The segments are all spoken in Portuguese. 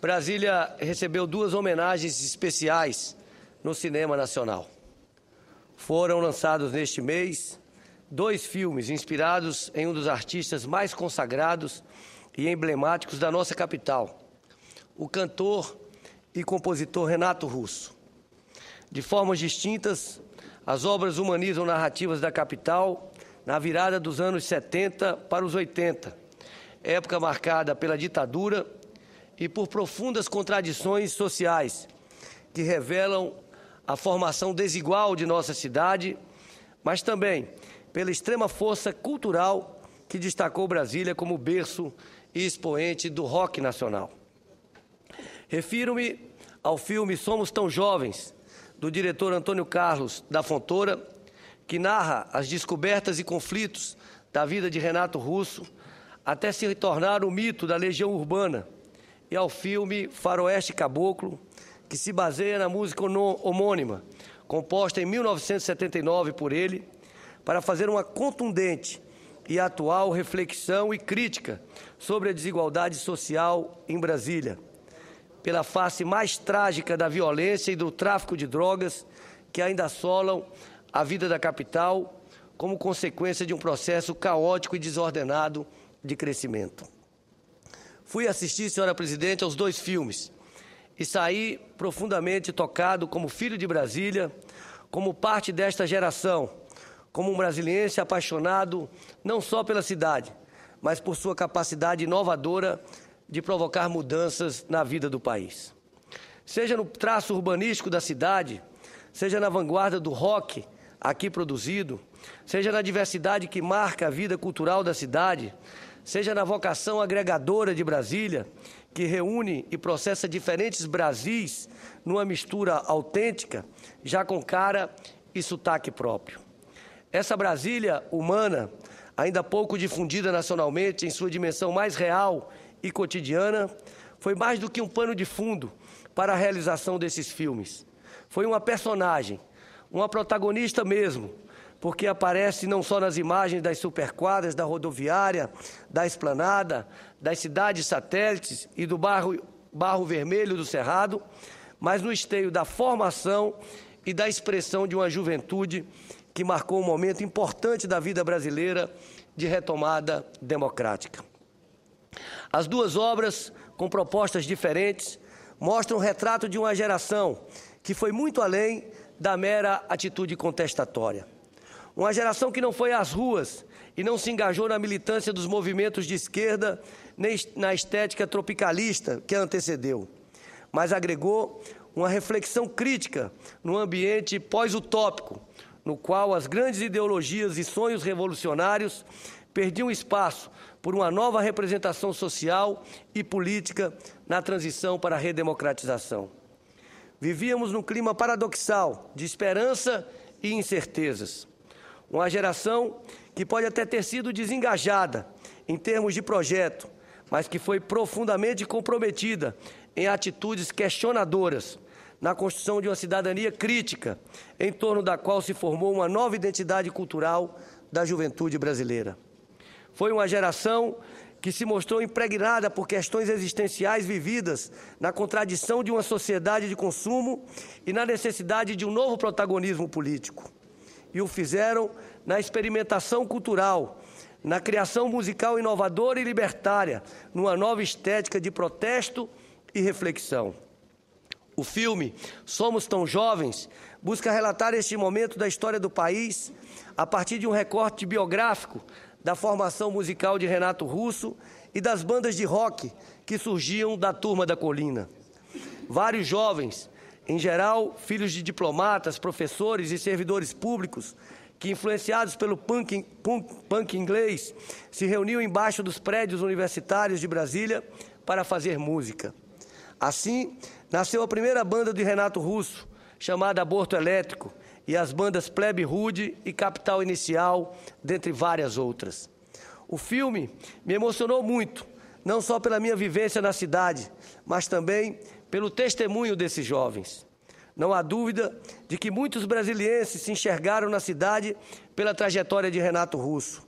Brasília recebeu duas homenagens especiais no cinema nacional. Foram lançados neste mês dois filmes inspirados em um dos artistas mais consagrados e emblemáticos da nossa capital, o cantor e compositor Renato Russo. De formas distintas, as obras humanizam narrativas da capital na virada dos anos 70 para os 80, época marcada pela ditadura e por profundas contradições sociais que revelam a formação desigual de nossa cidade, mas também pela extrema força cultural que destacou Brasília como berço e expoente do rock nacional. Refiro-me ao filme Somos Tão Jovens, do diretor Antônio Carlos da Fontoura, que narra as descobertas e conflitos da vida de Renato Russo até se tornar o mito da legião urbana e ao filme Faroeste Caboclo, que se baseia na música homônima, composta em 1979 por ele, para fazer uma contundente e atual reflexão e crítica sobre a desigualdade social em Brasília, pela face mais trágica da violência e do tráfico de drogas que ainda assolam a vida da capital como consequência de um processo caótico e desordenado de crescimento. Fui assistir, senhora presidente, aos dois filmes e saí profundamente tocado como filho de Brasília, como parte desta geração, como um brasiliense apaixonado não só pela cidade, mas por sua capacidade inovadora de provocar mudanças na vida do país. Seja no traço urbanístico da cidade, seja na vanguarda do rock aqui produzido, seja na diversidade que marca a vida cultural da cidade, seja na vocação agregadora de Brasília, que reúne e processa diferentes Brasis numa mistura autêntica, já com cara e sotaque próprio. Essa Brasília humana, ainda pouco difundida nacionalmente em sua dimensão mais real e cotidiana, foi mais do que um pano de fundo para a realização desses filmes. Foi uma personagem, uma protagonista mesmo, porque aparece não só nas imagens das superquadras, da rodoviária, da esplanada, das cidades satélites e do barro, barro vermelho do Cerrado, mas no esteio da formação e da expressão de uma juventude que marcou um momento importante da vida brasileira de retomada democrática. As duas obras, com propostas diferentes, mostram o retrato de uma geração que foi muito além da mera atitude contestatória. Uma geração que não foi às ruas e não se engajou na militância dos movimentos de esquerda, nem na estética tropicalista que a antecedeu, mas agregou uma reflexão crítica no ambiente pós-utópico, no qual as grandes ideologias e sonhos revolucionários perdiam espaço por uma nova representação social e política na transição para a redemocratização. Vivíamos num clima paradoxal de esperança e incertezas. Uma geração que pode até ter sido desengajada em termos de projeto, mas que foi profundamente comprometida em atitudes questionadoras na construção de uma cidadania crítica, em torno da qual se formou uma nova identidade cultural da juventude brasileira. Foi uma geração que se mostrou impregnada por questões existenciais vividas na contradição de uma sociedade de consumo e na necessidade de um novo protagonismo político e o fizeram na experimentação cultural, na criação musical inovadora e libertária, numa nova estética de protesto e reflexão. O filme Somos Tão Jovens busca relatar este momento da história do país a partir de um recorte biográfico da formação musical de Renato Russo e das bandas de rock que surgiam da turma da colina. Vários jovens em geral, filhos de diplomatas, professores e servidores públicos que, influenciados pelo punk, punk, punk, inglês, se reuniam embaixo dos prédios universitários de Brasília para fazer música. Assim, nasceu a primeira banda de Renato Russo, chamada Aborto Elétrico, e as bandas Plebe Rude e Capital Inicial, dentre várias outras. O filme me emocionou muito, não só pela minha vivência na cidade, mas também pelo testemunho desses jovens. Não há dúvida de que muitos brasileiros se enxergaram na cidade pela trajetória de Renato Russo.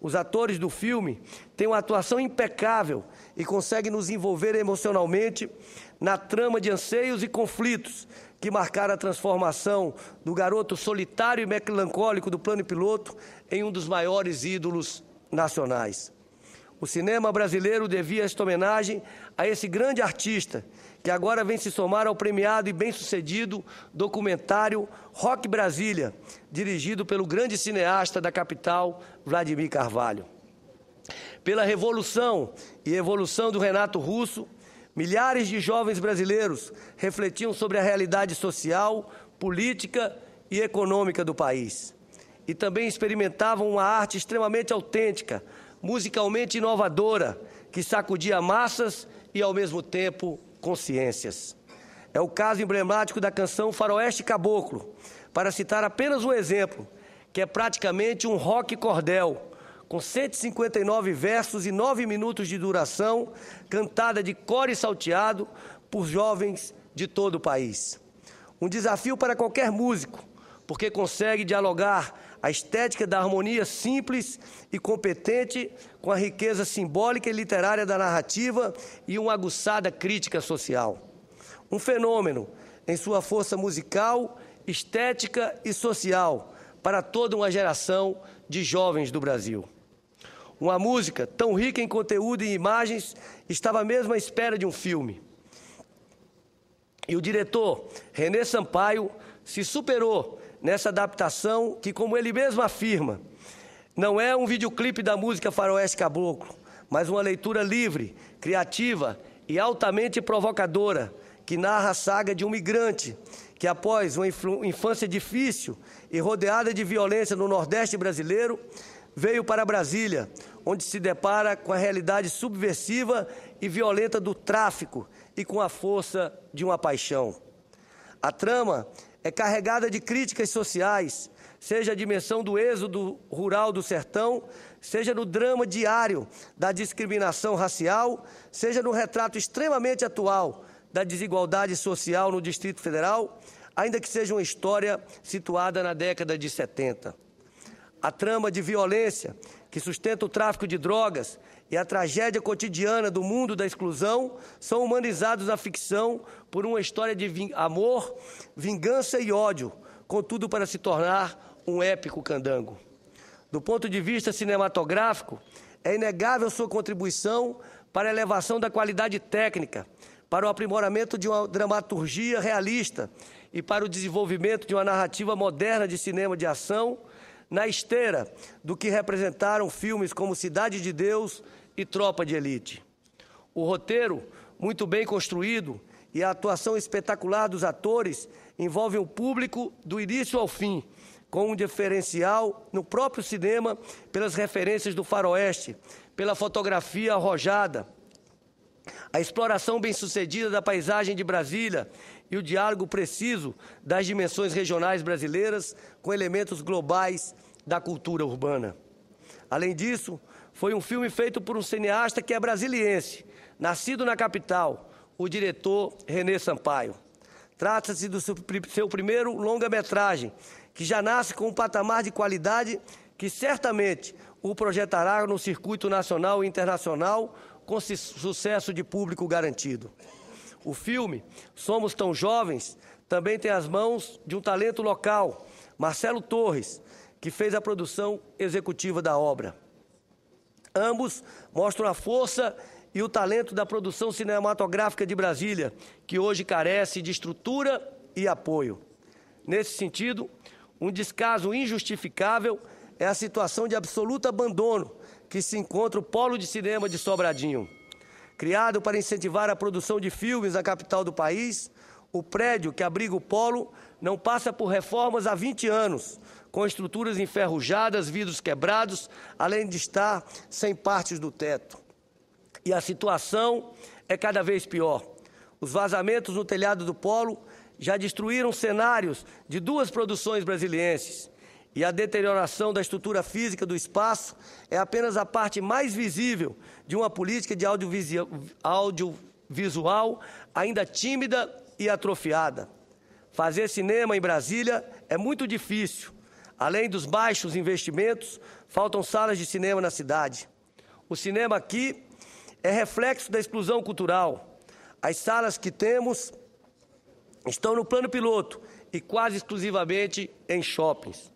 Os atores do filme têm uma atuação impecável e conseguem nos envolver emocionalmente na trama de anseios e conflitos que marcaram a transformação do garoto solitário e melancólico do plano piloto em um dos maiores ídolos nacionais. O cinema brasileiro devia esta homenagem a esse grande artista que agora vem se somar ao premiado e bem-sucedido documentário Rock Brasília, dirigido pelo grande cineasta da capital, Vladimir Carvalho. Pela revolução e evolução do Renato Russo, milhares de jovens brasileiros refletiam sobre a realidade social, política e econômica do país. E também experimentavam uma arte extremamente autêntica, musicalmente inovadora, que sacudia massas e, ao mesmo tempo, consciências. É o caso emblemático da canção Faroeste Caboclo, para citar apenas um exemplo, que é praticamente um rock cordel, com 159 versos e 9 minutos de duração, cantada de core salteado por jovens de todo o país. Um desafio para qualquer músico, porque consegue dialogar a estética da harmonia simples e competente, com a riqueza simbólica e literária da narrativa e uma aguçada crítica social. Um fenômeno em sua força musical, estética e social para toda uma geração de jovens do Brasil. Uma música tão rica em conteúdo e imagens estava mesmo à espera de um filme. E o diretor René Sampaio se superou nessa adaptação que, como ele mesmo afirma, não é um videoclipe da música faroeste caboclo, mas uma leitura livre, criativa e altamente provocadora que narra a saga de um migrante que, após uma infância difícil e rodeada de violência no Nordeste brasileiro, veio para Brasília, onde se depara com a realidade subversiva e violenta do tráfico e com a força de uma paixão. A trama é carregada de críticas sociais, seja a dimensão do êxodo rural do sertão, seja no drama diário da discriminação racial, seja no retrato extremamente atual da desigualdade social no Distrito Federal, ainda que seja uma história situada na década de 70 a trama de violência que sustenta o tráfico de drogas e a tragédia cotidiana do mundo da exclusão são humanizados à ficção por uma história de ving amor, vingança e ódio, contudo para se tornar um épico candango. Do ponto de vista cinematográfico, é inegável sua contribuição para a elevação da qualidade técnica, para o aprimoramento de uma dramaturgia realista e para o desenvolvimento de uma narrativa moderna de cinema de ação na esteira do que representaram filmes como Cidade de Deus e Tropa de Elite. O roteiro, muito bem construído, e a atuação espetacular dos atores envolve o público do início ao fim, com um diferencial no próprio cinema pelas referências do faroeste, pela fotografia arrojada, a exploração bem-sucedida da paisagem de Brasília e o diálogo preciso das dimensões regionais brasileiras com elementos globais da cultura urbana. Além disso, foi um filme feito por um cineasta que é brasiliense, nascido na capital, o diretor René Sampaio. Trata-se do seu primeiro longa-metragem, que já nasce com um patamar de qualidade que certamente o projetará no circuito nacional e internacional com sucesso de público garantido. O filme Somos Tão Jovens também tem as mãos de um talento local, Marcelo Torres, que fez a produção executiva da obra. Ambos mostram a força e o talento da produção cinematográfica de Brasília, que hoje carece de estrutura e apoio. Nesse sentido, um descaso injustificável é a situação de absoluto abandono que se encontra o Polo de Cinema de Sobradinho. Criado para incentivar a produção de filmes na capital do país, o prédio que abriga o polo não passa por reformas há 20 anos, com estruturas enferrujadas, vidros quebrados, além de estar sem partes do teto. E a situação é cada vez pior. Os vazamentos no telhado do polo já destruíram cenários de duas produções brasileiras e a deterioração da estrutura física do espaço é apenas a parte mais visível de uma política de audiovisual ainda tímida e atrofiada. Fazer cinema em Brasília é muito difícil. Além dos baixos investimentos, faltam salas de cinema na cidade. O cinema aqui é reflexo da exclusão cultural. As salas que temos estão no plano piloto e quase exclusivamente em shoppings.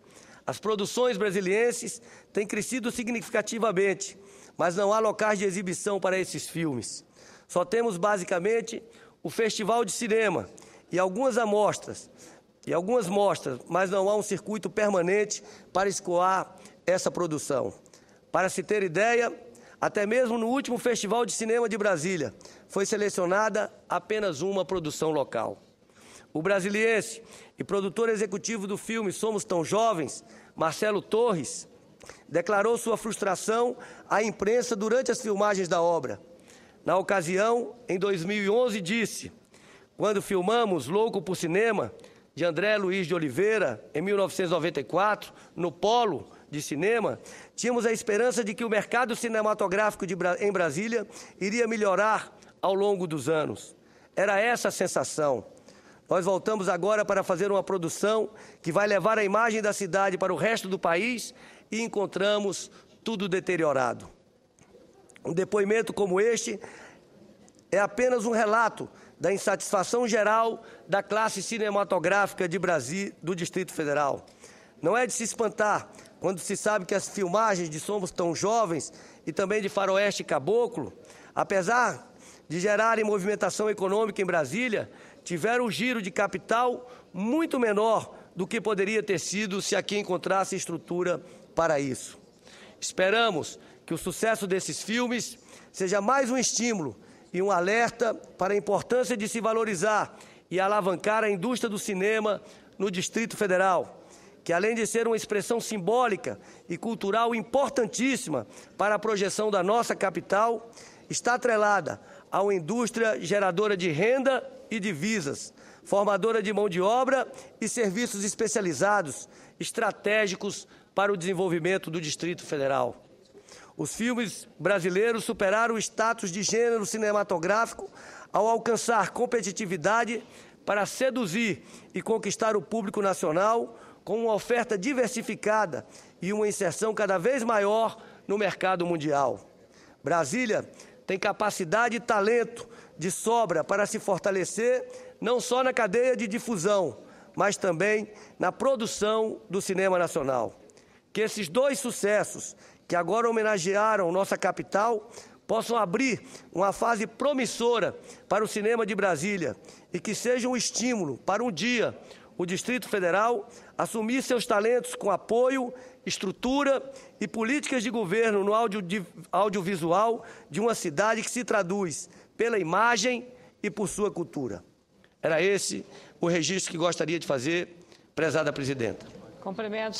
As produções brasilienses têm crescido significativamente, mas não há locais de exibição para esses filmes. Só temos basicamente o festival de cinema e algumas amostras, e algumas mostras, mas não há um circuito permanente para escoar essa produção. Para se ter ideia, até mesmo no último Festival de Cinema de Brasília, foi selecionada apenas uma produção local. O brasiliense e produtor executivo do filme Somos Tão Jovens, Marcelo Torres, declarou sua frustração à imprensa durante as filmagens da obra. Na ocasião, em 2011, disse: Quando filmamos Louco por Cinema, de André Luiz de Oliveira, em 1994, no Polo de Cinema, tínhamos a esperança de que o mercado cinematográfico Bra em Brasília iria melhorar ao longo dos anos. Era essa a sensação. Nós voltamos agora para fazer uma produção que vai levar a imagem da cidade para o resto do país e encontramos tudo deteriorado. Um depoimento como este é apenas um relato da insatisfação geral da classe cinematográfica de Brasil, do Distrito Federal. Não é de se espantar quando se sabe que as filmagens de Somos Tão Jovens e também de Faroeste e Caboclo, apesar de gerarem movimentação econômica em Brasília, tiveram um giro de capital muito menor do que poderia ter sido se aqui encontrasse estrutura para isso. Esperamos que o sucesso desses filmes seja mais um estímulo e um alerta para a importância de se valorizar e alavancar a indústria do cinema no Distrito Federal, que além de ser uma expressão simbólica e cultural importantíssima para a projeção da nossa capital, está atrelada a uma indústria geradora de renda e divisas, formadora de mão de obra e serviços especializados estratégicos para o desenvolvimento do Distrito Federal. Os filmes brasileiros superaram o status de gênero cinematográfico ao alcançar competitividade para seduzir e conquistar o público nacional com uma oferta diversificada e uma inserção cada vez maior no mercado mundial. Brasília tem capacidade e talento de sobra para se fortalecer, não só na cadeia de difusão, mas também na produção do cinema nacional. Que esses dois sucessos, que agora homenagearam nossa capital, possam abrir uma fase promissora para o cinema de Brasília e que seja um estímulo para um dia o Distrito Federal assumir seus talentos com apoio estrutura e políticas de governo no audio, audiovisual de uma cidade que se traduz pela imagem e por sua cultura. Era esse o registro que gostaria de fazer, prezada presidenta. Cumprimento,